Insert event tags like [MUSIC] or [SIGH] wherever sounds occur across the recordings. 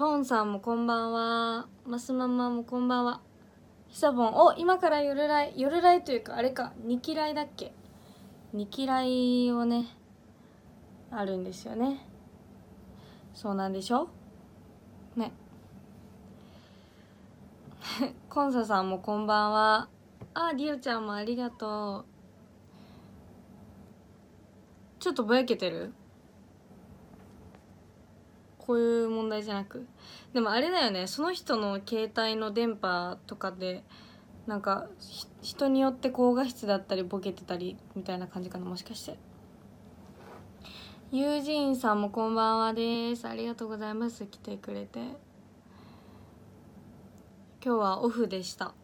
ポンさんもこんばんは。ますママもこんばんは。ひさぼん、お、今から夜来、夜来というか、あれか、ニキライだっけニキライをね、あるんですよね。そうなんでしょね。[LAUGHS] コンサさんもこんばんは。あ、リオちゃんもありがとう。ちょっとぼやけてるこういう問題じゃなくでもあれだよねその人の携帯の電波とかでなんか人によって高画質だったりボケてたりみたいな感じかなもしかして友人さんもこんばんはですありがとうございます来てくれて今日はオフでした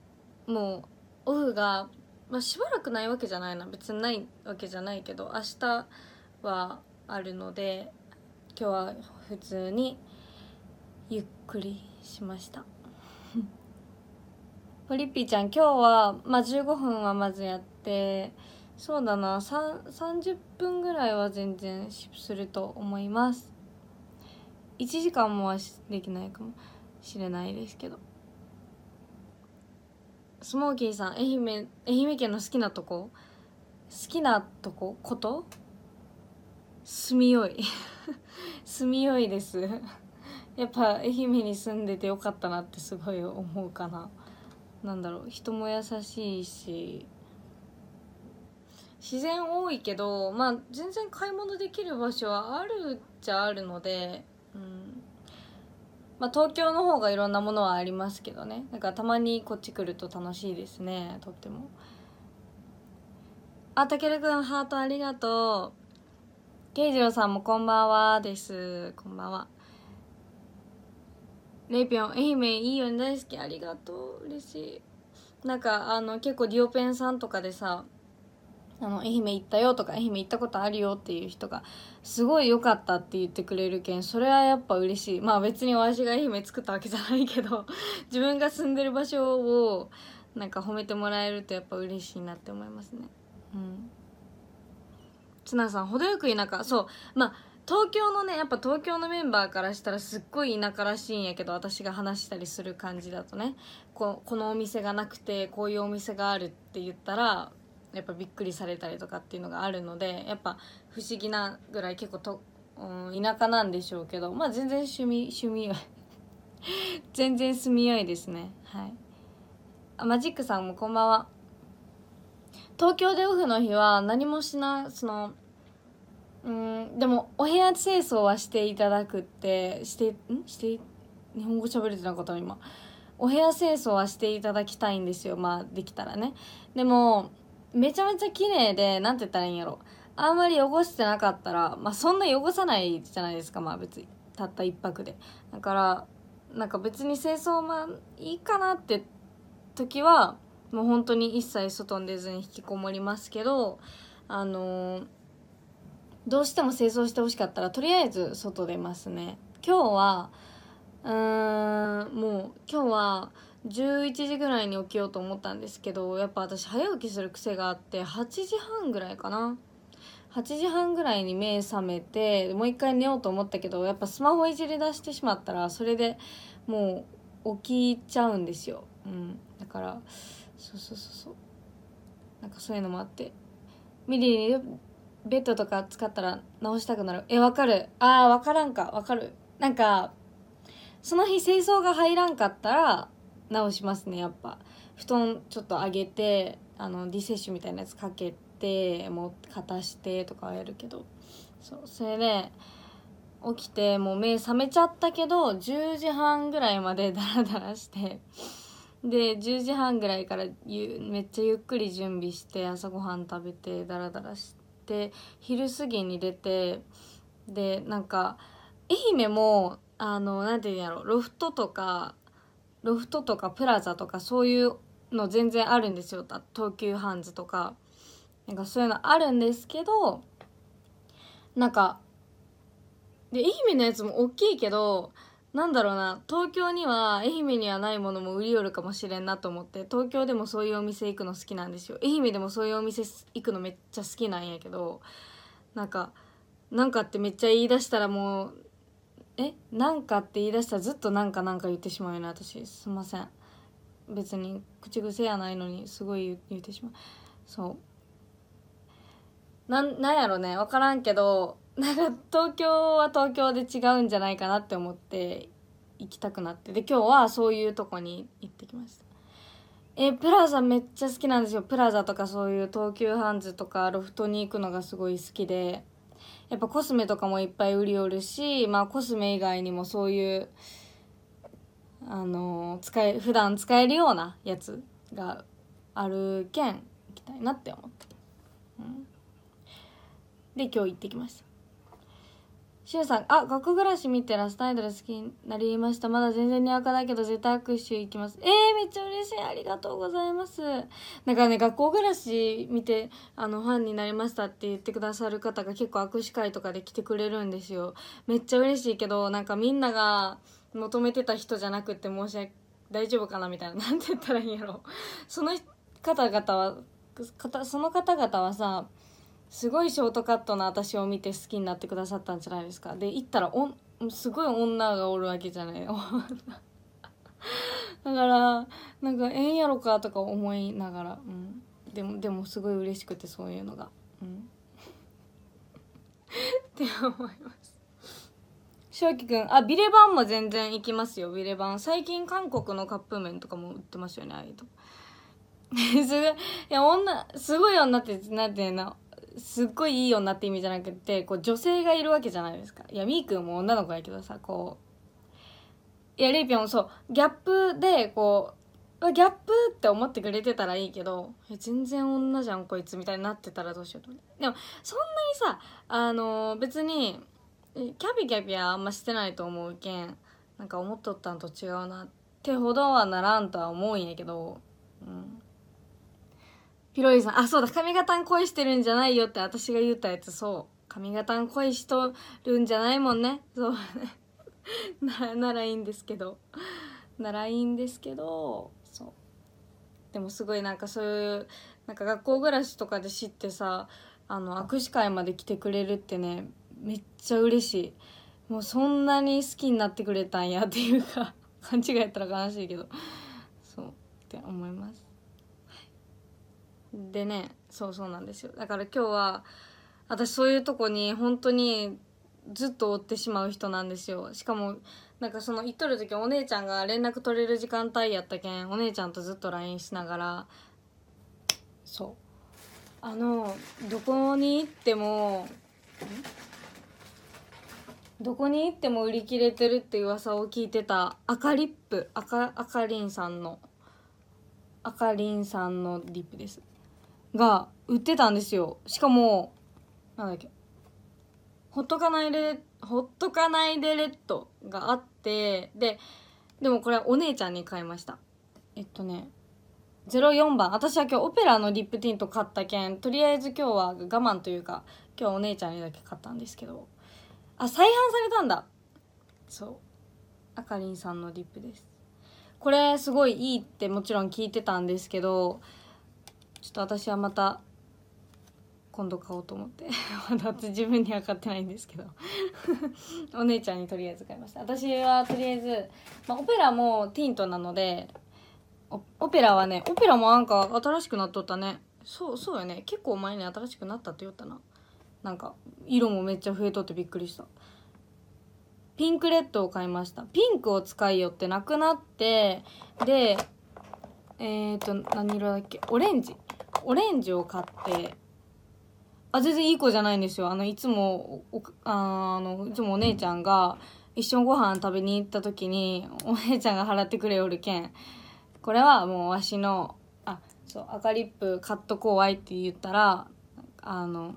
もうオフが、まあ、しばらくないわけじゃないな別にないわけじゃないけど明日はあるので今日は普通にゆっくりしました [LAUGHS] ポリピーちゃん今日は、まあ、15分はまずやってそうだな30分ぐらいは全然すると思います1時間もはできないかもしれないですけどスモーキーさん愛媛愛媛県の好きなとこ好きなとここと住みよい [LAUGHS] 住みよいですやっぱ愛媛に住んでてよかったなってすごい思うかななんだろう人も優しいし自然多いけどまあ全然買い物できる場所はあるっちゃあるので、うんまあ、東京の方がいろんなものはありますけどねだからたまにこっち来ると楽しいですねとってもあたけるくんハートありがとう慶次郎さんもこんばんはです。こんばんは。レイピョン、愛媛いいよね大好き。ありがとう。嬉しい。なんか、あの、結構ディオペンさんとかでさ、あの、愛媛行ったよとか、愛媛行ったことあるよっていう人が、すごい良かったって言ってくれるけん、それはやっぱ嬉しい。まあ別に私が愛媛作ったわけじゃないけど、[LAUGHS] 自分が住んでる場所を、なんか褒めてもらえるとやっぱ嬉しいなって思いますね。うん。ツさん、程よく田舎。そう。まあ、東京のね、やっぱ東京のメンバーからしたらすっごい田舎らしいんやけど、私が話したりする感じだとね、ここのお店がなくて、こういうお店があるって言ったら、やっぱびっくりされたりとかっていうのがあるので、やっぱ不思議なぐらい結構と、うん、田舎なんでしょうけど、まあ全然趣味、趣味、[LAUGHS] 全然住みよいですね。はい。あ、マジックさんもこんばんは。東京でオフの日は何もしないそのうんでもお部屋清掃はしていただくってしてんして日本語喋れてなかった今お部屋清掃はしていただきたいんですよまあできたらねでもめちゃめちゃ綺麗で何て言ったらいいんやろあんまり汚してなかったらまあそんな汚さないじゃないですかまあ別にたった1泊でだからなんか別に清掃まあいいかなって時はもう本当に一切外に出ずに引きこもりますけどあのどうしても清掃してほしかったらとりあえず外出ますね今日はうーんもう今日は11時ぐらいに起きようと思ったんですけどやっぱ私早起きする癖があって8時半ぐらいかな8時半ぐらいに目覚めてもう一回寝ようと思ったけどやっぱスマホいじり出してしまったらそれでもう起きちゃうんですよ、うん、だからそうそうそうそうなんかそういうのもあってミリリベッドとか使ったら直したくなるえわかるあーわからんかわかるなんかその日清掃が入らんかったら直しますねやっぱ布団ちょっと上げてあのディセッシュみたいなやつかけてもうかたしてとかはやるけどそうそれで起きてもう目覚めちゃったけど10時半ぐらいまでダラダラしてで10時半ぐらいからゆめっちゃゆっくり準備して朝ごはん食べてダラダラして昼過ぎに出てでなんか愛媛もあの何て言うんやろロフトとかロフトとかプラザとかそういうの全然あるんですよ東急ハンズとかなんかそういうのあるんですけどなんかで愛媛のやつも大きいけどなんだろうな東京には愛媛にはないものも売り寄るかもしれんなと思って東京でもそういうお店行くの好きなんですよ愛媛でもそういうお店行くのめっちゃ好きなんやけどなんかなんかってめっちゃ言い出したらもうえなんかって言い出したらずっとなんかなんか言ってしまうよね私すいません別に口癖やないのにすごい言ってしまうそうなんなんやろね分からんけどなんか東京は東京で違うんじゃないかなって思って行きたくなってで今日はそういうとこに行ってきましたえプラザめっちゃ好きなんですよプラザとかそういう東急ハンズとかロフトに行くのがすごい好きでやっぱコスメとかもいっぱい売りおるしまあコスメ以外にもそういうあの使え普段使えるようなやつがあるけん行きたいなって思って、うん、で今日行ってきましたしゅうさん、あ、学暮らし見てラストアイドル好きになりました。まだ全然にわかだけど、絶対握手行きます。えー、めっちゃ嬉しい。ありがとうございます。なんかね、学校暮らし見て、あの、ファンになりましたって言ってくださる方が結構握手会とかで来てくれるんですよ。めっちゃ嬉しいけど、なんかみんなが求めてた人じゃなくて申し訳、大丈夫かなみたいな。なんて言ったらいいんやろ。その方々は、その方々はさ、すごいショートカットの私を見て好きになってくださったんじゃないですかで行ったらおすごい女がおるわけじゃない [LAUGHS] だからなんかええんやろかとか思いながら、うん、でもでもすごい嬉しくてそういうのが、うん、[LAUGHS] って思います翔輝くん、あ、ビレバンも全然行きますよ、ビレバン。最近韓国のカップ麺とかも売ってますよね、ああいうと。[LAUGHS] すごい、いや、女、すごい女って、なんていうの、すっごいいい女って意味じゃなくてこう女性がいるわけじゃないですかいやみーくんも女の子やけどさこういやレイピョンそうギャップでこうギャップって思ってくれてたらいいけど全然女じゃんこいつみたいになってたらどうしようと思ってでもそんなにさあのー、別にキャビキャビはあんましてないと思うけんなんか思っとったんと違うなってほどはならんとは思うんやけどうんピロリさん、あ、そうだ、髪型恋してるんじゃないよって私が言ったやつ、そう。髪型恋しとるんじゃないもんね。そう [LAUGHS] なならいいんですけど。ならいいんですけど、そう。でもすごいなんかそういう、なんか学校暮らしとかで知ってさ、あの、握手会まで来てくれるってね、めっちゃ嬉しい。もうそんなに好きになってくれたんやっていうか、[LAUGHS] 勘違いやったら悲しいけど、そうって思います。でねそうそうなんですよだから今日は私そういうとこに本当にずっと追ってしまう人なんですよしかもなんかその行っとる時お姉ちゃんが連絡取れる時間帯やったけんお姉ちゃんとずっと LINE しながらそうあのどこに行ってもどこに行っても売り切れてるって噂を聞いてた赤リップ赤赤リンさんの赤リンさんのリップですが売ってたんですよしかもなんだっけほっとかないでほっとかないでレッドがあってででもこれお姉ちゃんに買いましたえっとね04番私は今日オペラのリップティント買ったけんとりあえず今日は我慢というか今日お姉ちゃんにだけ買ったんですけどあ再販されたんだそうあかりんさんのリップですこれすごいいいってもちろん聞いてたんですけどちょっと私はまた今度買おうと思って [LAUGHS] まだ自分には買ってないんですけど [LAUGHS] お姉ちゃんにとりあえず買いました私はとりあえず、まあ、オペラもティントなのでオペラはねオペラもなんか新しくなっとったねそうそうよね結構前に新しくなったって言ったななんか色もめっちゃ増えとってびっくりしたピンクレッドを買いましたピンクを使いよってなくなってでえっ、ー、と何色だっけオレンジオレンジを買ってあ全然いい子じゃないんですよあのいつもあのいつもお姉ちゃんが一緒にご飯食べに行った時にお姉ちゃんが払ってくれおるけんこれはもうわしのあそう赤リップ買っとこうわいって言ったらあの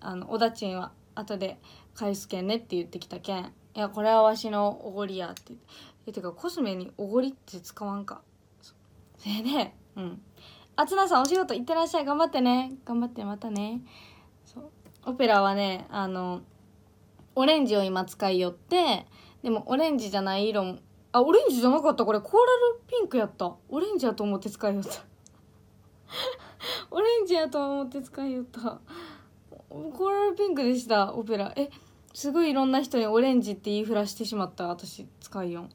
あのおだちんは後で返すけんねって言ってきたけんいやこれはわしのおごりやって言ってえてかコスメにおごりって使わんかそれでうんあつなさんお仕事行ってらっしゃい頑張ってね頑張ってまたねオペラはねあのオレンジを今使いよってでもオレンジじゃない色もあオレンジじゃなかったこれコーラルピンクやったオレンジやと思って使いよった [LAUGHS] オレンジやと思って使いよったコーラルピンクでしたオペラえすごいいろんな人にオレンジって言いふらしてしまった私使いよん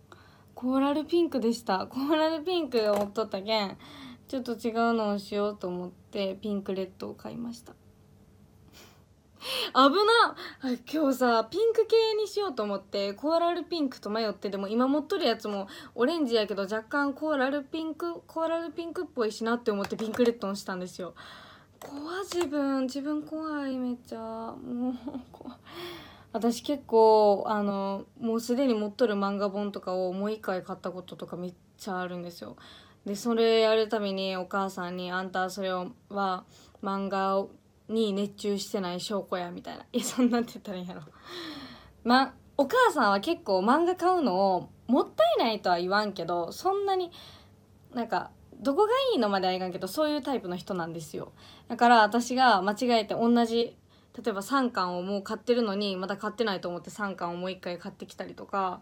コーラルピンクでしたコーラルピンクを持っとったけんちょっと違うのをしようと思ってピンクレッドを買いました [LAUGHS] 危な今日さピンク系にしようと思ってコーラルピンクと迷ってでも今持っとるやつもオレンジやけど若干コーラルピンクコーラルピンクっぽいしなって思ってピンクレッドにしたんですよ怖自分自分怖いめっちゃもう怖私結構あのもうすでに持っとる漫画本とかをもう一回買ったこととかめっちゃあるんですよでそれやるたびにお母さんに「あんたそれは漫画に熱中してない証拠や」みたいな「[LAUGHS] いやそんなんて言ったらいいやろ」[LAUGHS] ま、お母さんは結構漫画買うのをもったいないとは言わんけどそんなになんかどこがいいのまではいかんけどそういうタイプの人なんですよだから私が間違えて同じ例えば3巻をもう買ってるのにまだ買ってないと思って3巻をもう1回買ってきたりとか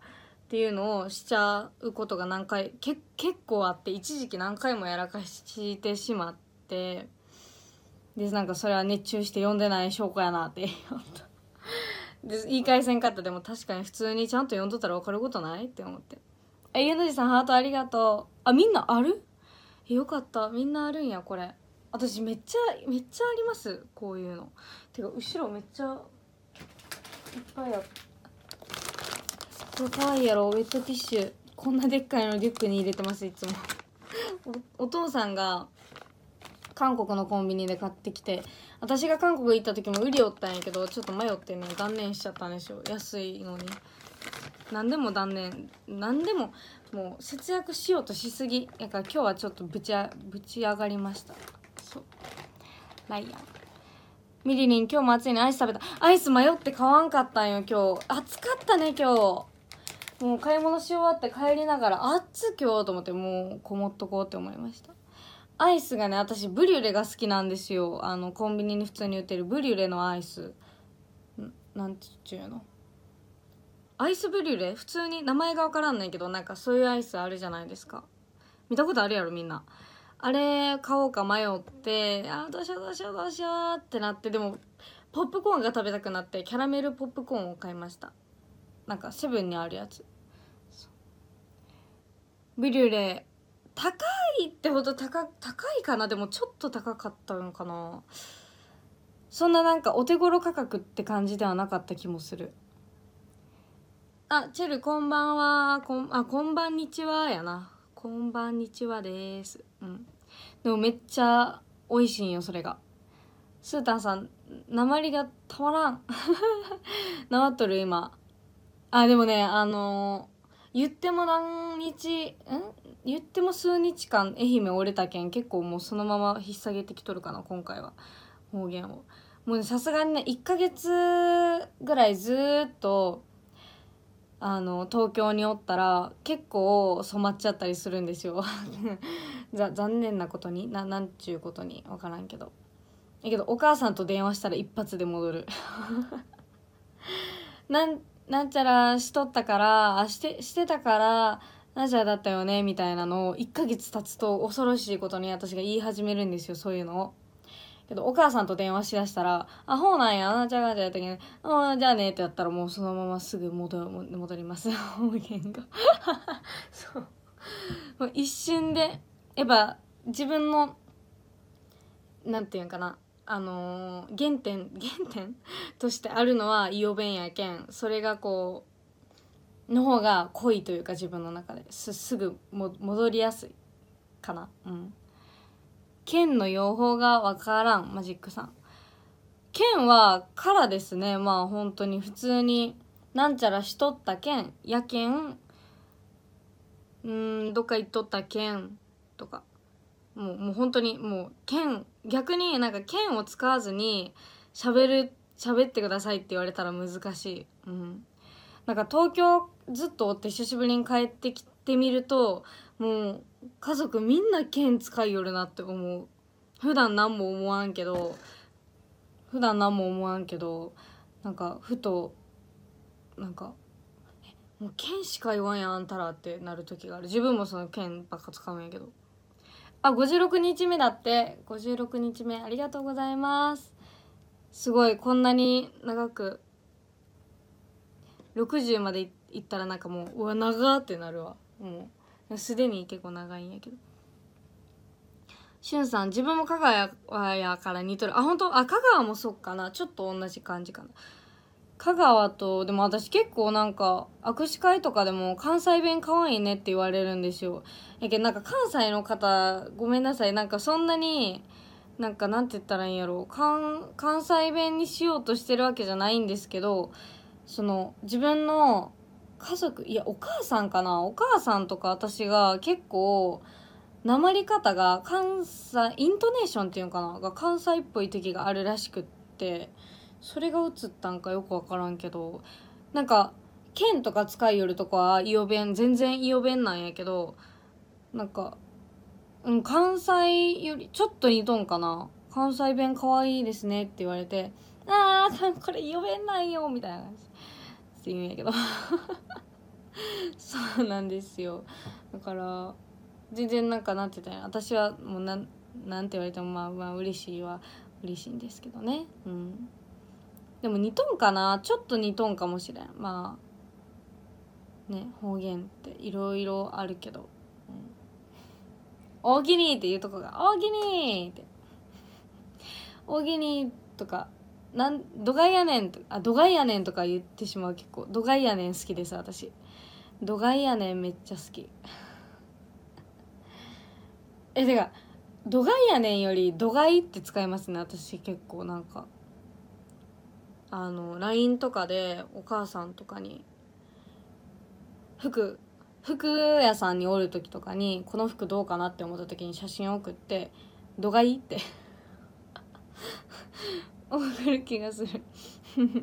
っていうのをしちゃうことが何回結構あって一時期何回もやらかしてしまってでなんかそれは熱中して読んでない証拠やなって [LAUGHS] で言い返せんかったでも確かに普通にちゃんと読んどったら分かることないって思って「えゆのじさんハートありがとう」あみんなあるよかったみんなあるんやこれ私めっちゃめっちゃありますこういうのてか後ろめっちゃいっぱいあって。高いやろウェットティッシュこんなでっかいのリュックに入れてますいつも [LAUGHS] お父さんが韓国のコンビニで買ってきて私が韓国行った時も売りおったんやけどちょっと迷ってね断念しちゃったんですよ安いのに何でも断念何でももう節約しようとしすぎやから今日はちょっとぶちあぶち上がりましたそうライアンみりりん今日も暑いねアイス食べたアイス迷って買わんかったんよ今日暑かったね今日もう買い物し終わって帰りながら「あっつ今日」と思ってもうこもっとこうって思いましたアイスがね私ブリュレが好きなんですよあのコンビニに普通に売ってるブリュレのアイスなんちゅうのアイスブリュレ普通に名前が分からんないけどなんかそういうアイスあるじゃないですか見たことあるやろみんなあれ買おうか迷ってあどうしようどうしようどうしようってなってでもポップコーンが食べたくなってキャラメルポップコーンを買いましたなんかセブンにあるやつブリュレ高いってほど高高いかなでもちょっと高かったのかなそんななんかお手頃価格って感じではなかった気もするあチェルこんばんはこんあこんばんにちはやなこんばんにちはですうんでもめっちゃ美味しいよそれがスータンさん鉛がたまらん [LAUGHS] なわっとる今あでもねあのー言っても何日ん言っても数日間愛媛折れたけん結構もうそのまま引っ下げてきとるかな今回は方言をもうさすがにね1ヶ月ぐらいずっとあの東京におったら結構染まっちゃったりするんですよ [LAUGHS] 残念なことにななんちゅうことに分からんけどだけどお母さんと電話したら一発で戻る [LAUGHS] なんなんちゃらしとったから、あ、して、してたから、なんちゃらだったよね、みたいなのを1ヶ月経つと恐ろしいことに私が言い始めるんですよ、そういうのを。けど、お母さんと電話しだしたら、あ、ほうなんや、なんちゃらなんちゃらやったけど、ね、あじゃあね、ってやったらもうそのまますぐ戻戻ります、方言が。[LAUGHS] そう。もう一瞬で、やっぱ自分の、なんていうんかな、あのー、原点原点としてあるのはイオンやけんそれがこうの方が濃いというか自分の中ですすぐも戻りやすいかなうん剣の用法が分からんマジックさん剣はからですねまあ本当に普通になんちゃらしとった剣やけんうんどっか行っとった剣とかもうもう本当にもう剣逆になんか剣を使わずに喋る喋ってくださいって言われたら難しいうんなんか東京ずっとおって久しぶりに帰ってきてみるともう家族みんな剣使いよるなって思う普段何も思わんけど普段何も思わんけどなんかふとなんか「えもう剣しか言わんやあんたら」ってなる時がある自分もその剣ばっか使うんやけど。あ、56日目だって。56日目、ありがとうございます。すごい、こんなに長く、60までいったらなんかもう、うわ、長ってなるわ。もう、すでに結構長いんやけど。しゅんさん、自分も香川やから似とる。あ、本当あ、香川もそっかな。ちょっと同じ感じかな。香川とでも私結構なんか握手会とかでも関西弁可愛いねって言われるんですよやけどなんか関西の方ごめんなさいなんかそんなになんかなんて言ったらいいんやろ関関西弁にしようとしてるわけじゃないんですけどその自分の家族いやお母さんかなお母さんとか私が結構なまり方が関西イントネーションっていうのかなが関西っぽい時があるらしくって。それが映ったんかよくわからんけどなんか剣とか使いよるとこはイオ弁全然イオ弁なんやけどなんか、うん、関西よりちょっと似とんかな関西弁可愛いですねって言われてああこれイオ弁なんよみたいなって言うんやけど [LAUGHS] そうなんですよだから全然なんかなってたよ私はもうなんなんて言われてもまあまあ嬉しいは嬉しいんですけどねうん。でも似とんかなちょっと似とんかもしれんまあね方言っていろいろあるけど、大喜利っていうとこが大喜利って大喜利とかなんどがいやねんとあどがいやねんとか言ってしまう結構どがいやねん好きです私どがいやねんめっちゃ好きえてかどがいやねんよりどがいって使いますね私結構なんかあの LINE とかでお母さんとかに服服屋さんにおる時とかにこの服どうかなって思った時に写真を送って「度がいい?」って [LAUGHS] 送る気がする [LAUGHS]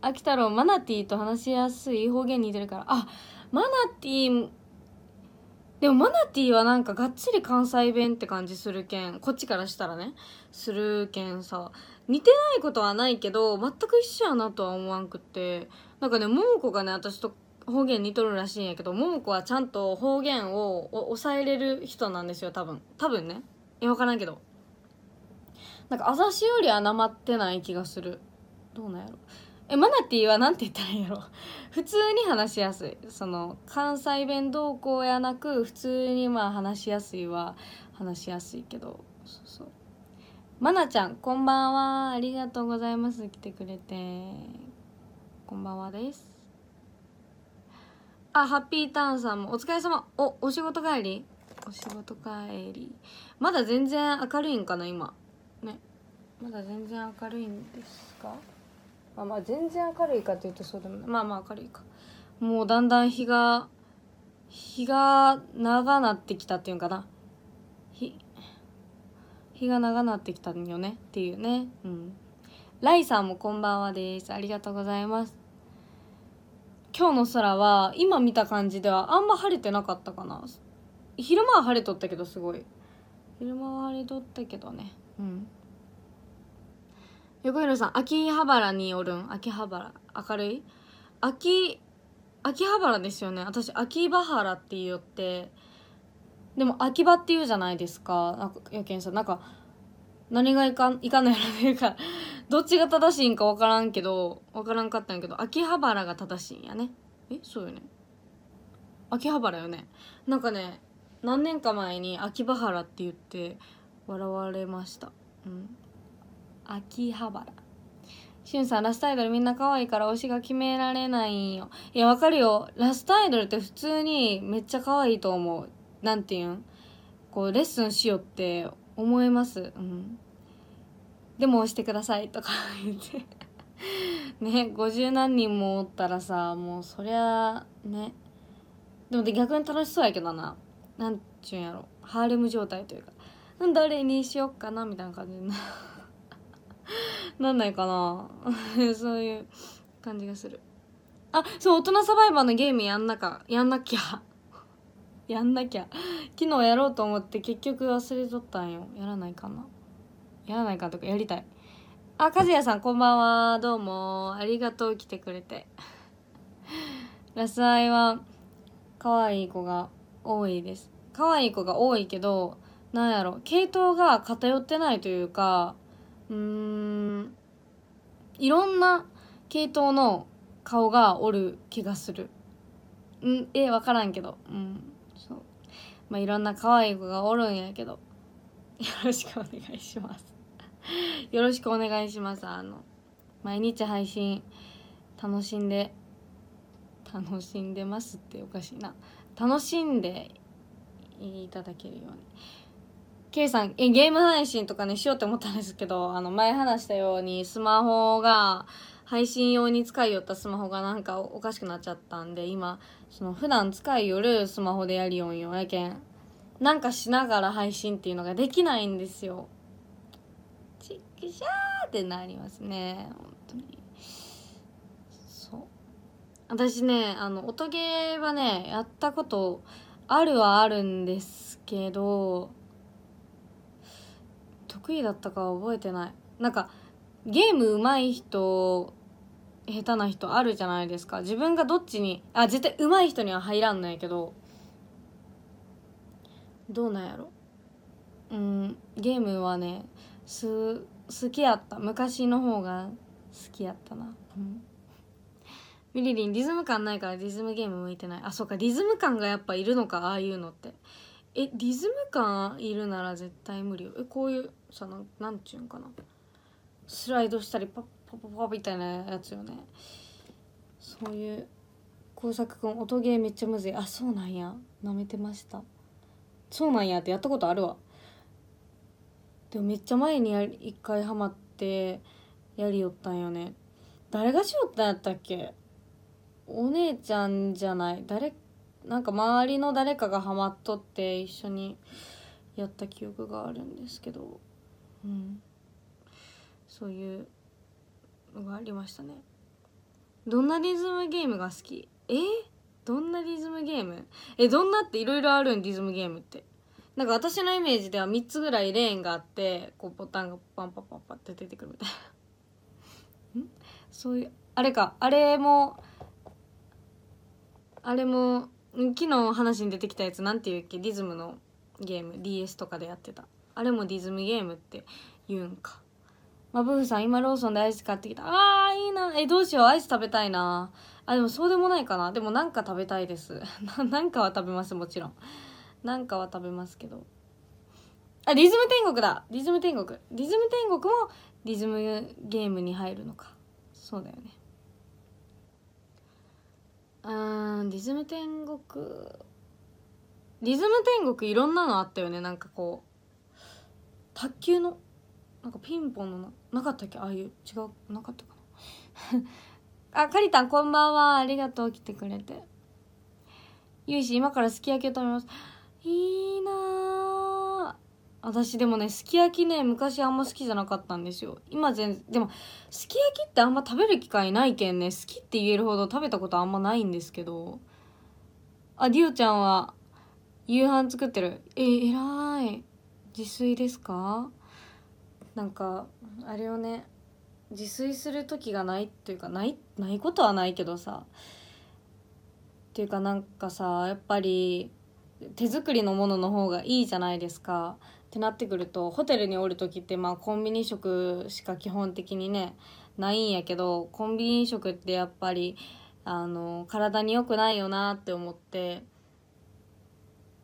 秋太郎マナティーと話しやすい方言に似てるからあマナティーでもマナティーはなんかがっつり関西弁って感じするけんこっちからしたらねするけんさ似てないことはないけど全く一緒やなとは思わんくってなんかね桃子がね私と方言似とるらしいんやけど桃子はちゃんと方言を抑えれる人なんですよ多分多分ねえ分からんけどなんかしよりはなまってない気がするどうなんやろえマナティーは何て言ったらいいやろ [LAUGHS] 普通に話しやすいその関西弁同行やなく普通にまあ話しやすいは話しやすいけどそうそうまなちゃんこんばんはありがとうございます来てくれてこんばんはですあハッピーターンさんもお疲れ様おお仕事帰りお仕事帰りまだ全然明るいんかな今ねまだ全然明るいんですかあまあ全然明るいかというとそうでもないまあまあ明るいかもうだんだん日が日が長なってきたっていうんかな日日が長なってきたんよねっていうねうんライさんもこんばんはですありがとうございます今日の空は今見た感じではあんま晴れてなかったかな昼間は晴れとったけどすごい昼間は晴れとったけどねうん横広さん秋葉原におるん秋葉原明るい秋秋葉原ですよね私秋葉原って言ってでも秋葉っていうじゃないですか予見さんなんか何がいかいかないのというか [LAUGHS] どっちが正しいんか分からんけど分からんかったんやけど秋葉原が正しいんやねえそうよね秋葉原よねなんかね何年か前に秋葉原って言って笑われましたうん秋葉原しゅんさんラストアイドルみんな可愛いから推しが決められないんよいやわかるよラストアイドルって普通にめっちゃ可愛いと思うんて言うんこうレッスンしよって思います、うん、でも押してくださいとか [LAUGHS] 言ってね50何人もおったらさもうそりゃねでも逆に楽しそうやけどな何ちゅうんやろハーレム状態というかどれにしよっかなみたいな感じにな [LAUGHS] なんないかな [LAUGHS] そういう感じがするあそう大人サバイバーのゲームやんなかやんなきゃやんなきゃ昨日やろうと思って結局忘れとったんよやらないかなやらないかとかやりたいあ和也さんこんばんはどうもありがとう来てくれて [LAUGHS] ラスアイは可愛い子が多いです可愛い子が多いけどなんやろ系統が偏ってないというかうーんいろんな系統の顔がおる気がするんえ分からんけどうんまあ、いろんな可愛い子がおるんやけど、よろしくお願いしますよろしくお願いします。あの、毎日配信、楽しんで、楽しんでますっておかしいな。楽しんでいただけるように。K さん、え、ゲーム配信とかね、しようって思ったんですけど、あの、前話したように、スマホが、配信用に使いよったスマホがなんかおかしくなっちゃったんで、今、その普段使いよるスマホでやりよんよ、やけん。なんかしながら配信っていうのができないんですよ。ちっきしゃーってなりますね、本当に。そう。私ね、あの、音ゲーはね、やったことあるはあるんですけど、得意だったかは覚えてない。なんか、ゲーム上手い人下手な人あるじゃないですか自分がどっちにあ絶対上手い人には入らんないけどどうなんやろうんゲームはねす好きやった昔の方が好きやったな、うん、みりりんリズム感ないからリズムゲーム向いてないあそうかリズム感がやっぱいるのかああいうのってえリズム感いるなら絶対無理よえこういうさななんちゅうんかなスライドしたりパッポポポみたいなやつよねそういう工作くん音ゲーめっちゃむずいあそうなんやなめてましたそうなんやってやったことあるわでもめっちゃ前にや一回ハマってやりよったんよね誰がしよったんやったっけお姉ちゃんじゃない誰なんか周りの誰かがハマっとって一緒にやった記憶があるんですけどうんそういうのがありましたねどんなリズムゲームが好きえどんなリズムゲームえどんなっていろいろあるんリズムゲームってなんか私のイメージでは3つぐらいレーンがあってこうボタンがパンパンパンパンって出てくるみたいな [LAUGHS] そういうあれかあれもあれも昨日話に出てきたやつなんていうっけリズムのゲーム DS とかでやってたあれもリズムゲームって言うんかまブふさん、今ローソンでアイス買ってきた。あー、いいな。え、どうしよう。アイス食べたいな。あ、でもそうでもないかな。でもなんか食べたいです。[LAUGHS] な、なんかは食べます、もちろん。なんかは食べますけど。あ、リズム天国だリズム天国。リズム天国もリズムゲームに入るのか。そうだよね。うーん、リズム天国。リズム天国いろんなのあったよね。なんかこう、卓球のなんかピンポンのななかったっけああいう違うなかったかな [LAUGHS] あかりたんこんばんはありがとう来てくれてゆいし今からすき焼きを食べますいいな私でもねすき焼きね昔あんま好きじゃなかったんですよ今全でもすき焼きってあんま食べる機会ないけんね好きって言えるほど食べたことあんまないんですけどあディオちゃんは夕飯作ってるえ偉い自炊ですかなんかあれをね自炊する時がないっていうかないないことはないけどさっていうかなんかさやっぱり手作りのものの方がいいじゃないですかってなってくるとホテルにおる時ってまあコンビニ食しか基本的にねないんやけどコンビニ食ってやっぱりあの体に良くないよなって思って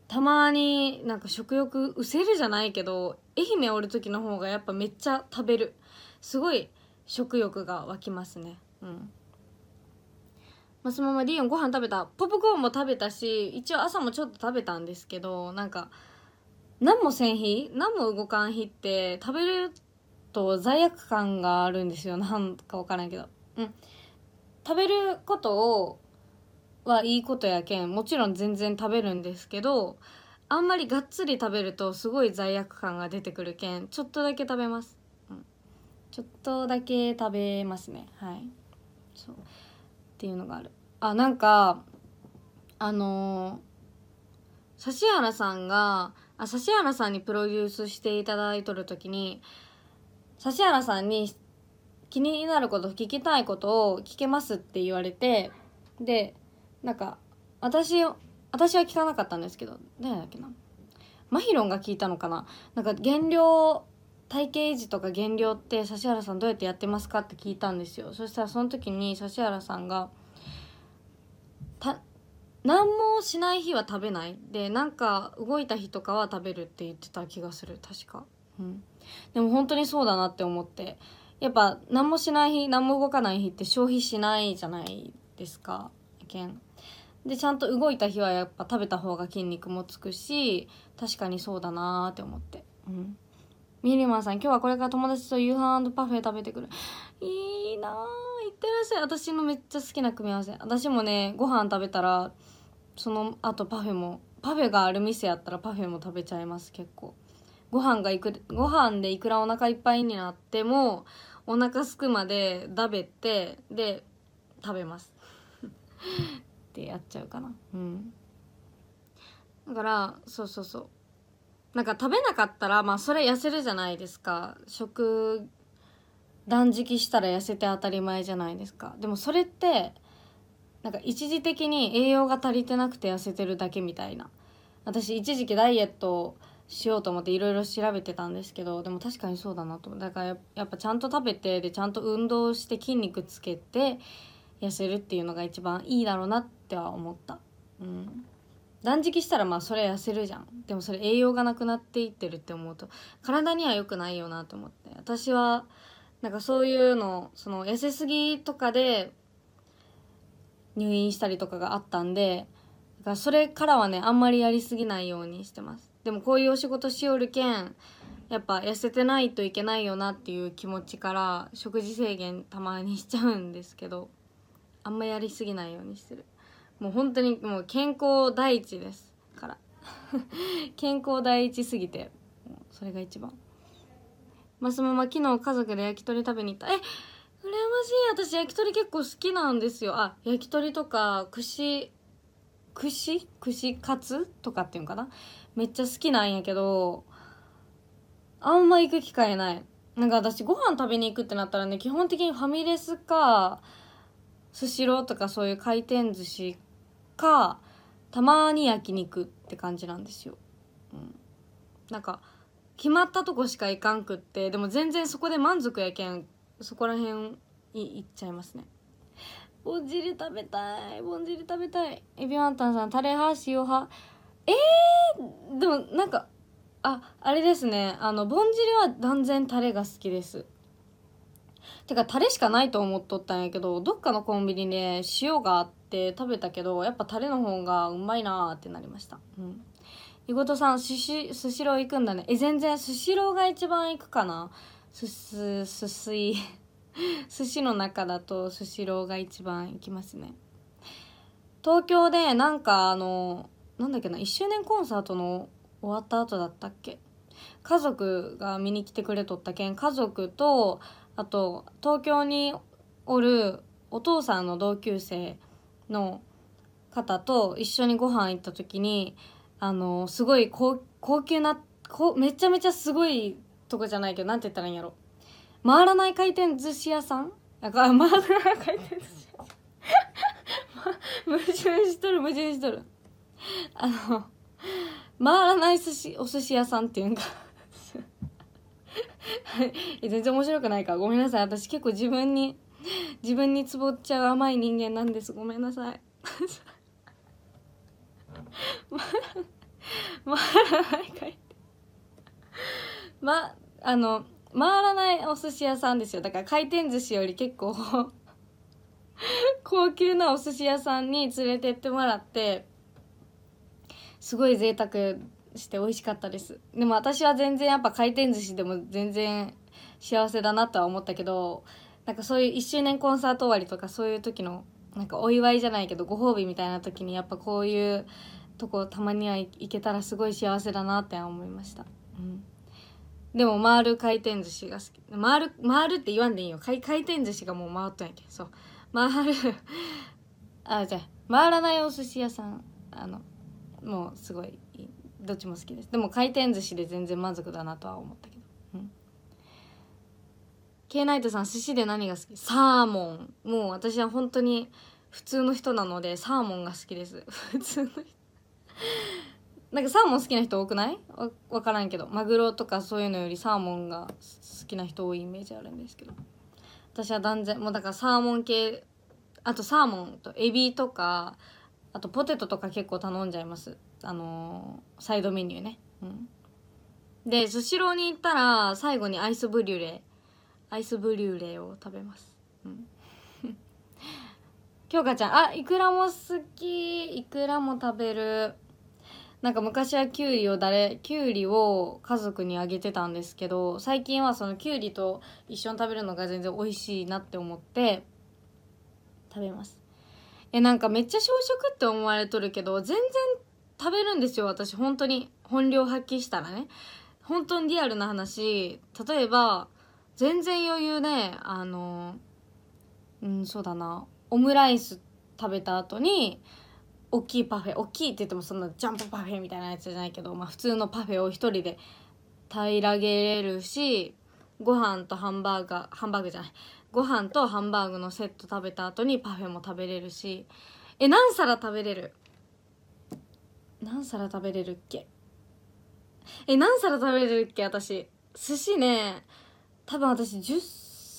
たまになんか食欲うせるじゃないけど愛媛おる時の方がやっぱめっちゃ食べるすごい食欲が湧きますねうんまあ、そのままリオンご飯食べたポップコーンも食べたし一応朝もちょっと食べたんですけどなんか何もせん日何も動かん日って食べると罪悪感があるんですよなんか分からんけどうん食べることをはいいことやけんもちろん全然食べるんですけどあんまりがっつり食べるとすごい罪悪感が出てくるけんちょっとだけ食べます、うん、ちょっとだけ食べますねはいそうっていうのがあるあなんかあのー、指原さんがあ指原さんにプロデュースしていただいとる時に指原さんに気になること聞きたいことを聞けますって言われてでなんか私私は聞かなかったんですけど誰だっけなマヒロンが聞いたのかななんか減量体型維持とか減量って指原さんどうやってやってますかって聞いたんですよそしたらその時に指原さんがた何もしない日は食べないでなんか動いた日とかは食べるって言ってた気がする確かうんでも本当にそうだなって思ってやっぱ何もしない日何も動かない日って消費しないじゃないですか意見でちゃんと動いた日はやっぱ食べた方が筋肉もつくし確かにそうだなーって思って、うん、ミリマンさん今日はこれから友達と夕飯パフェ食べてくるいいなー行ってらっしゃい私のめっちゃ好きな組み合わせ私もねご飯食べたらその後パフェもパフェがある店やったらパフェも食べちゃいます結構ご飯がいくご飯でいくらお腹いっぱいになってもお腹すくまで食べてで食べますってやっちゃうかなうんだからそうそうそうなんか食べなかったらまあそれ痩せるじゃないですか食断食したら痩せて当たり前じゃないですかでもそれってなんか一時的に栄養が足りてなくて痩せてるだけみたいな私一時期ダイエットしようと思っていろいろ調べてたんですけどでも確かにそうだなとだからやっぱちゃんと食べてでちゃんと運動して筋肉つけて痩せるっていうのが一番いいだろうなっては思った。うん断食したらまあそれ痩せるじゃんでもそれ栄養がなくなっていってるって思うと体には良くないよなと思って私はなんかそういうのその痩せすぎとかで入院したりとかがあったんでだからそれからはねあんまりやりすぎないようにしてますでもこういうお仕事しよるけんやっぱ痩せてないといけないよなっていう気持ちから食事制限たまにしちゃうんですけどあんまやりすぎないようにしてるもう本当にもう健康第一ですから [LAUGHS] 健康第一すぎてそれが一番マスママ昨日家族で焼き鳥食べに行ったえ羨ましい私焼き鳥結構好きなんですよあ焼き鳥とか串串串カツとかっていうのかなめっちゃ好きなんやけどあんま行く機会ないなんか私ご飯食べに行くってなったらね基本的にファミレスかスシローとかそういう回転寿司かたまに焼肉って感じなんですよ、うん、なんか決まったとこしか行かんくってでも全然そこで満足やけんそこら辺い行っちゃいますねぼんじり食べたいぼんじり食べたいエビワンタンさんタレ派塩派えー、でもなんかああれですねあのぼんじりは断然タレが好きですてかタレしかないと思っとったんやけどどっかのコンビニで塩があって食べたけどやっぱタレの方がうまいなーってなりましたうんいごとさん寿司スシロー行くんだねえ全然スシローが一番行くかなすすすすい寿司の中だとスシローが一番行きますね東京でなんかあのなんだっけな一周年コンサートの終わった後だったっけ家族が見に来てくれとったけん家族とあと東京におるお父さんの同級生の方と一緒にご飯行った時にあのすごい高級なめちゃめちゃすごいとこじゃないけどなんて言ったらいいんやろ回らない回転寿司屋さんなんか回らない回転寿司屋さん矛盾しとる矛盾しとるあの回らない寿司お寿司屋さんっていうんか全然面白くないからごめんなさい私結構自分に自分につぼっちゃう甘い人間なんですごめんなさい回らないってまあの回らないお寿司屋さんですよだから回転寿司より結構高級なお寿司屋さんに連れてってもらってすごい贅沢して美味しかったですでも私は全然やっぱ回転寿司でも全然幸せだなとは思ったけどなんかそういう1周年コンサート終わりとかそういう時のなんかお祝いじゃないけどご褒美みたいな時にやっぱこういうとこたまには行けたらすごい幸せだなって思いました、うん、でも回る回転寿司が好き回る回るって言わんでいいよ回回転寿司がもう回っとんやけそう回るあじゃあ回らないお寿司屋さんあのもうすごいどっちも好きですでも回転寿司で全然満足だなとは思ったけどうん K ナイトさん寿司で何が好きサーモンもう私は本当に普通の人なのでサーモンが好きです普通の人なんかサーモン好きな人多くないわ分からんけどマグロとかそういうのよりサーモンが好きな人多いイメージあるんですけど私は断然もうだからサーモン系あとサーモンとエビとかあとポテトとか結構頼んじゃいますあのー、サイドメニューね。うん。で、スシローに行ったら、最後にアイスブリュレ、アイスブリュレを食べます。うん。[LAUGHS] 京香ちゃん、あ、イクラも好き。イクラも食べる。なんか昔はキュウリを誰、キュウリを家族にあげてたんですけど、最近はそのキュウリと一緒に食べるのが全然美味しいなって思って、食べます。え、なんかめっちゃ小食って思われとるけど、全然食べるんですよ私本当に本領発揮したらね本当にリアルな話例えば全然余裕で、ね、あのうんそうだなオムライス食べた後に大きいパフェ大きいって言ってもそんなジャンプパフェみたいなやつじゃないけど、まあ、普通のパフェを1人で平らげれるしご飯とハンバーガーハンバーグじゃないご飯とハンバーグのセット食べた後にパフェも食べれるしえ何皿食べれる何皿食べれるっけえ何皿食べれるっけ私寿司ね多分私10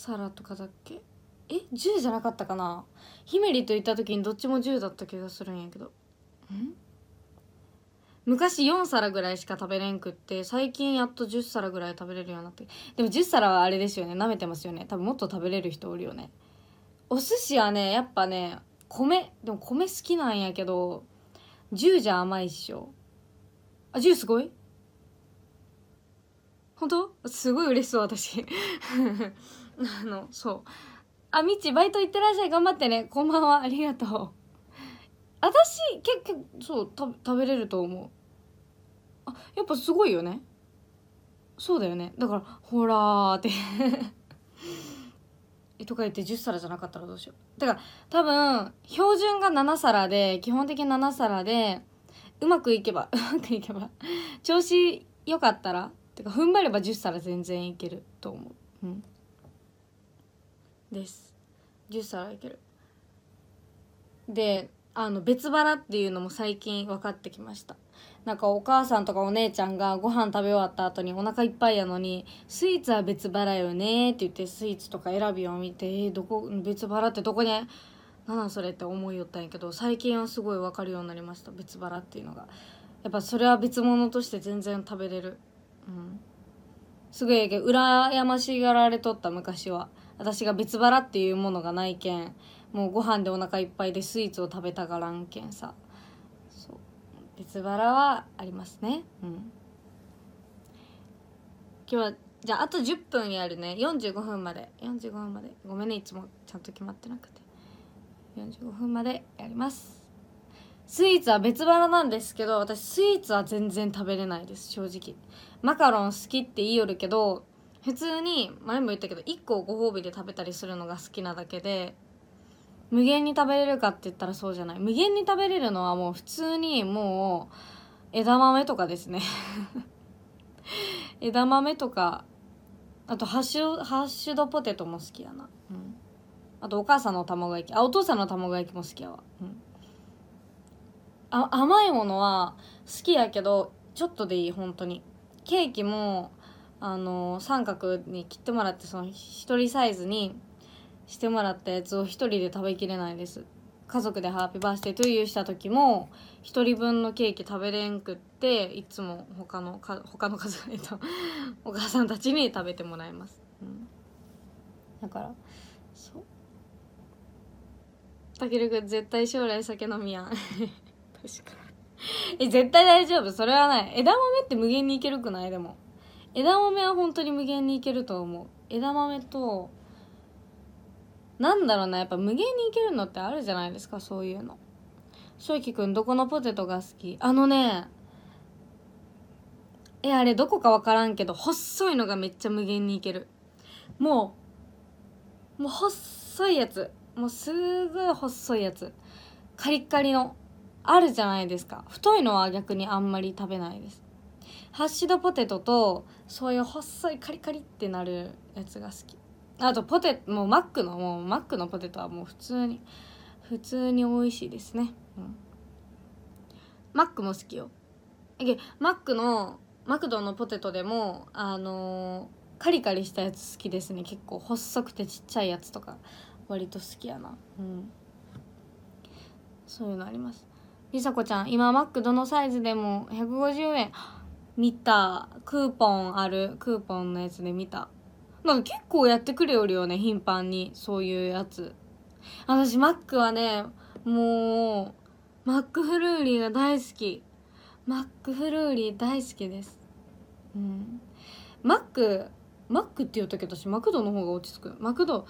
皿とかだっけえ10じゃなかったかなひめりと行った時にどっちも10だった気がするんやけどん昔4皿ぐらいしか食べれんくって最近やっと10皿ぐらい食べれるようになってでも10皿はあれですよねなめてますよね多分もっと食べれる人おるよねお寿司はねやっぱね米でも米好きなんやけど10じゃ甘いっしょ。あ、10すごい本当すごい嬉しそう、私。[LAUGHS] あの、そう。あ、みち、バイト行ってらっしゃい。頑張ってね。こんばんは。ありがとう。私、結局、そう、た食べれると思う。あ、やっぱすごいよね。そうだよね。だから、ほらーってとか言って10皿じゃなかったらどうしよう。だから多分、標準が7皿で、基本的に7皿で、うまくいけば、[LAUGHS] うまくいけば、調子良かったら、てか踏ん張れば10皿全然いけると思う。うん。です。10皿いける。で、あの別腹っていうのも最近分かってきましたなんかお母さんとかお姉ちゃんがご飯食べ終わった後にお腹いっぱいやのにスイーツは別腹よねって言ってスイーツとか選びを見てえー、どこ別腹ってどこに何なんそれって思いよったんやけど最近はすごい分かるようになりました別腹っていうのがやっぱそれは別物として全然食べれるうんすごいけど羨ましがられとった昔は私が別腹っていうものがないけんもうご飯でお腹いっぱいでスイーツを食べたがらんけんさそう別腹はありますねうん今日はじゃああと10分やるね45分まで45分までごめんねいつもちゃんと決まってなくて45分までやりますスイーツは別腹なんですけど私スイーツは全然食べれないです正直マカロン好きって言いよるけど普通に前も言ったけど1個ご褒美で食べたりするのが好きなだけで無限に食べれるかって言ったらそうじゃない無限に食べれるのはもう普通にもう枝豆とかですね [LAUGHS] 枝豆とかあとハッシュハッシュドポテトも好きやな、うん、あとお母さんの卵焼きあお父さんの卵焼きも好きやわ、うん、あ甘いものは好きやけどちょっとでいい本当にケーキもあの三角に切ってもらってその一人サイズにしてもらったやつを一人で食べきれないです家族でハッピーバースデートゥーユーした時も1人分のケーキ食べれんくっていつも他のか他の家族と [LAUGHS] お母さんたちに食べてもらいます、うん、だからそうたけるくん絶対将来酒飲みやん [LAUGHS] 確かえ絶対大丈夫それはない枝豆って無限にいけるくないでも枝豆は本当に無限にいけると思う枝豆となんだろうなやっぱ無限にいけるのってあるじゃないですかそういうの正輝くんどこのポテトが好きあのねえあれどこか分からんけど細いのがめっちゃ無限にいけるもうもう細いやつもうすごい細いやつカリッカリのあるじゃないですか太いのは逆にあんまり食べないですハッシュドポテトとそういう細いカリカリってなるやつが好きあとポテもうマックのもうマックのポテトはもう普通に普通に美味しいですね、うん、マックも好きよマックのマクドのポテトでもあのー、カリカリしたやつ好きですね結構細くてちっちゃいやつとか割と好きやなうんそういうのありますりさこちゃん今マックどのサイズでも150円見たクーポンあるクーポンのやつで見たなんか結構やってくれよるよね、頻繁に。そういうやつ。私、マックはね、もう、マックフルーリーが大好き。マックフルーリー大好きです。うん。マック、マックって言うとど、私、マクドの方が落ち着く。マクド、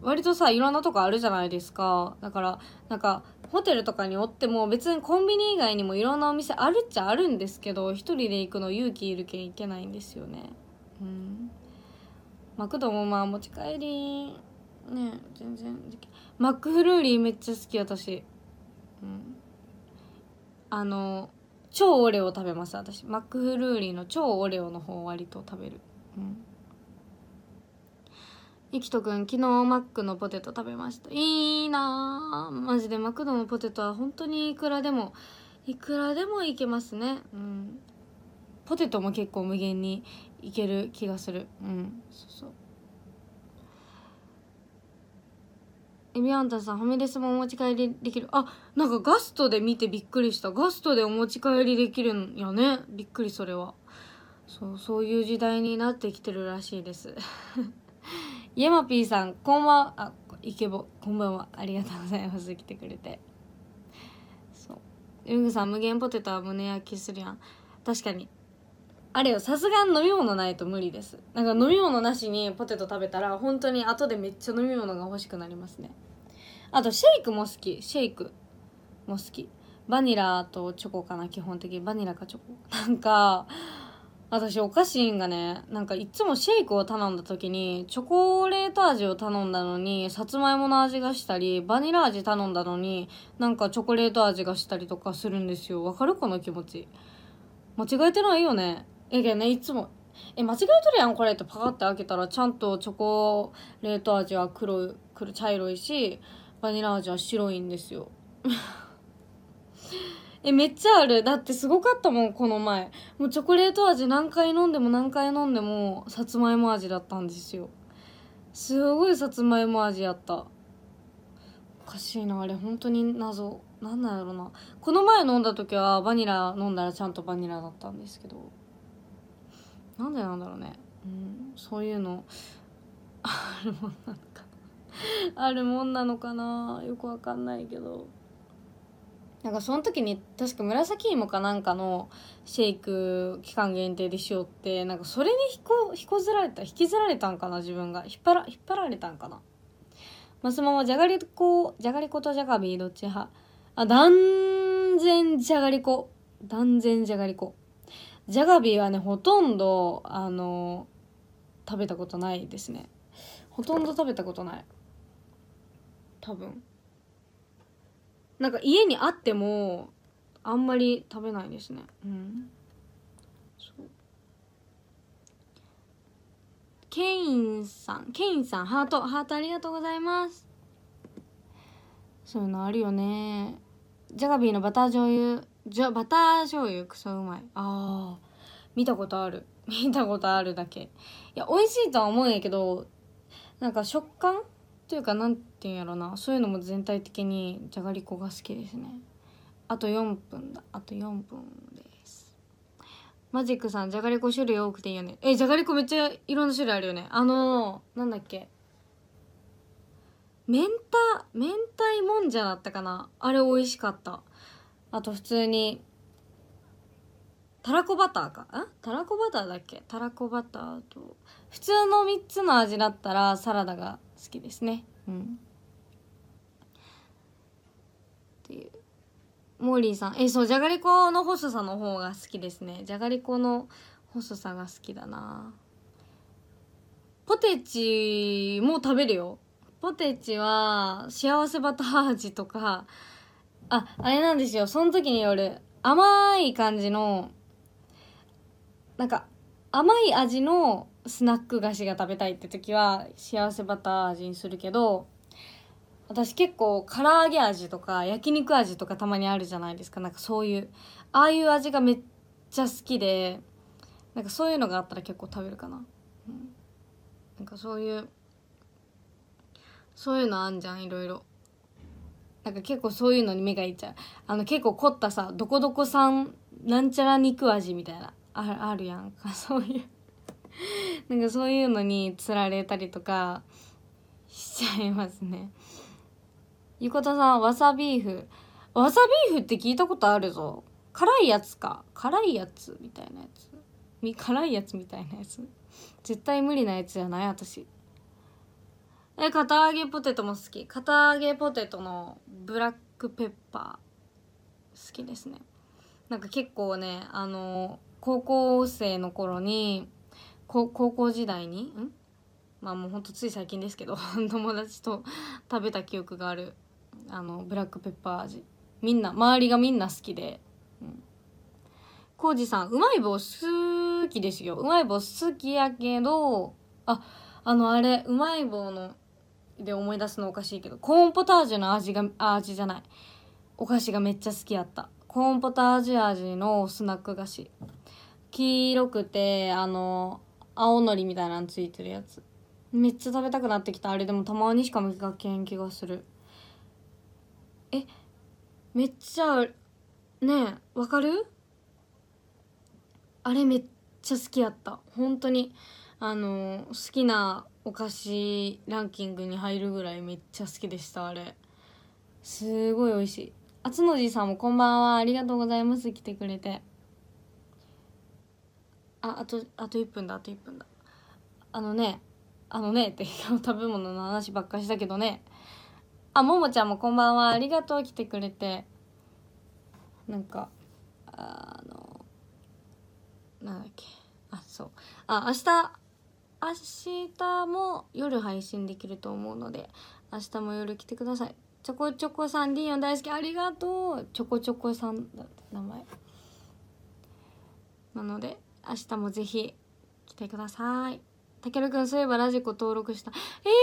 割とさ、いろんなとこあるじゃないですか。だから、なんか、ホテルとかにおっても別にコンビニ以外にもいろんなお店あるっちゃあるんですけど、一人で行くの勇気いるけんいけないんですよね。うん。マクドもまあ持ち帰りね全然マックフルーリーめっちゃ好き私うんあの超オレオ食べます私マックフルーリーの超オレオの方割と食べるうんゆくん昨日マックのポテト食べましたいいなマジでマクドのポテトは本当にいくらでもいくらでもいけますねうんポテトも結構無限にいける気がするうんそうそうエビアンタさんファミレスもお持ち帰りできるあなんかガストで見てびっくりしたガストでお持ち帰りできるんやねびっくりそれはそうそういう時代になってきてるらしいですイエ [LAUGHS] マピーさんこんばんはあイケボこんばんはありがとうございます来てくれてそうユングさん無限ポテトは胸焼きするやん確かにあれよさすがに飲み物ないと無理ですなんか飲み物なしにポテト食べたら本当に後でめっちゃ飲み物が欲しくなりますねあとシェイクも好きシェイクも好きバニラとチョコかな基本的にバニラかチョコなんか私お菓子がねなんかいつもシェイクを頼んだ時にチョコレート味を頼んだのにさつまいもの味がしたりバニラ味頼んだのになんかチョコレート味がしたりとかするんですよわかるこの気持ち間違えてないよねえけどねいつも「え間違えとるやんこれ」ってパカッて開けたらちゃんとチョコレート味は黒い黒茶色いしバニラ味は白いんですよ [LAUGHS] えめっちゃあるだってすごかったもんこの前もうチョコレート味何回飲んでも何回飲んでもさつまいも味だったんですよすごいさつまいも味やったおかしいなあれ本当に謎なんなろやろなこの前飲んだ時はバニラ飲んだらちゃんとバニラだったんですけどなんでなんだろうね、うん、そういうの [LAUGHS] [LAUGHS] あるもんなのかなあるもんなのかなよくわかんないけどなんかその時に確か紫芋かなんかのシェイク期間限定でしようってなんかそれに引こ引こずられた引きずられたんかな自分が引っ張ら引っ張られたんかなまあそのままじゃがりこじゃがりことじゃがビーどっち派あ断然じゃがりこ断然じゃがりこジャガビーはねほとんどあの食べたことないですねほとんど食べたことない多分なんか家にあってもあんまり食べないですねうんそうケインさんケインさんハートハートありがとうございますそういうのあるよねジャガビーのバター醤油じゃバター醤油クソうまいあ見たことある [LAUGHS] 見たことあるだけいや美味しいとは思うんやけどなんか食感というかなんていうんやろなそういうのも全体的にじゃがりこが好きですねあと4分だあと4分ですマジックさんじゃがりこ種類多くていいよねえじゃがりこめっちゃいろんな種類あるよねあのー、なんだっけ明太明太もんじゃだったかなあれ美味しかったあと普通に、たらこバターかんたらこバターだっけたらこバターと、普通の3つの味だったらサラダが好きですね。うん。っていう。モーリーさん。え、そう、じゃがりこの細さの方が好きですね。じゃがりこの細さが好きだなポテチも食べるよ。ポテチは幸せバター味とか、あ、あれなんですよ。その時による、甘い感じの、なんか、甘い味のスナック菓子が食べたいって時は、幸せバター味にするけど、私結構唐揚げ味とか焼肉味とかたまにあるじゃないですかなんかそういうああいう味がめっちゃ好きでなんかそういうのがあったら結構食べるかな、うん、なんかそういうそういうのあんじゃんいろいろなんか結構そういうのに目がいっちゃうあの結構凝ったさどこどこさんなんちゃら肉味みたいなあるやんか [LAUGHS] そういうなんかそういうのにつられたりとかしちゃいますねゆこたさんわさビーフわさビーフって聞いたことあるぞ辛いやつか辛いやつみたいなやつ辛いやつみたいなやつ絶対無理なやつじゃない私え、堅揚げポテトも好き。堅揚げポテトのブラックペッパー、好きですね。なんか結構ね、あの、高校生の頃に、高校時代に、んまあもうほんとつい最近ですけど [LAUGHS] 友達と食べた記憶がある、あの、ブラックペッパー味。みんな、周りがみんな好きで、うん。コウジさん、うまい棒好きですよ。うまい棒好きやけど、あ、あのあれ、うまい棒の、で思い出すのおかしいけどコーンポタージュの味が味じゃないお菓子がめっちゃ好きやったコーンポタージュ味のスナック菓子黄色くてあの青のりみたいなのついてるやつめっちゃ食べたくなってきたあれでもたまにしか見かけん気がするえめっちゃねえわかるあれめっちゃ好きやった本当にあの好きなお菓子ランキングに入るぐらいめっちゃ好きでしたあれすごい美味しいあつのじいさんもこんばんはありがとうございます来てくれてああとあと1分だあと1分だあのねあのねって食べ物の話ばっかしたけどねあももちゃんもこんばんはありがとう来てくれてなんかあのなんだっけあそうあ明日明日も夜配信できると思うので明日も夜来てくださいちょこちょこさんリーン大好きありがとうちょこちょこさんだって名前なので明日もぜひ来てくださいたけるくんそういえばラジコ登録したえー、あり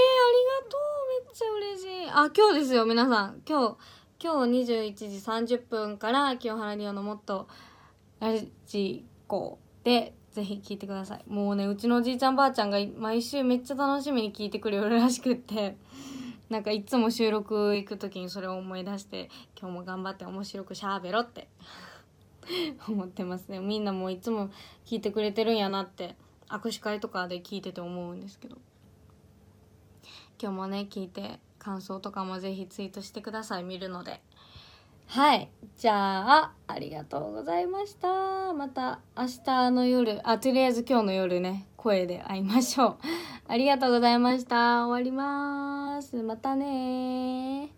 がとうめっちゃ嬉しいあ今日ですよ皆さん今日今日21時30分から清原リオのもっとラジコでぜひ聞いてくださいもうねうちのおじいちゃんばあちゃんが毎週めっちゃ楽しみに聞いてくれるらしくって [LAUGHS] なんかいつも収録行く時にそれを思い出して今日も頑張って面白くしゃべろって [LAUGHS] 思ってますねみんなもいつも聞いてくれてるんやなって握手会とかで聞いてて思うんですけど今日もね聞いて感想とかもぜひツイートしてください見るので。はい。じゃあ、ありがとうございました。また明日の夜、あ、とりあえず今日の夜ね、声で会いましょう。ありがとうございました。終わります。またね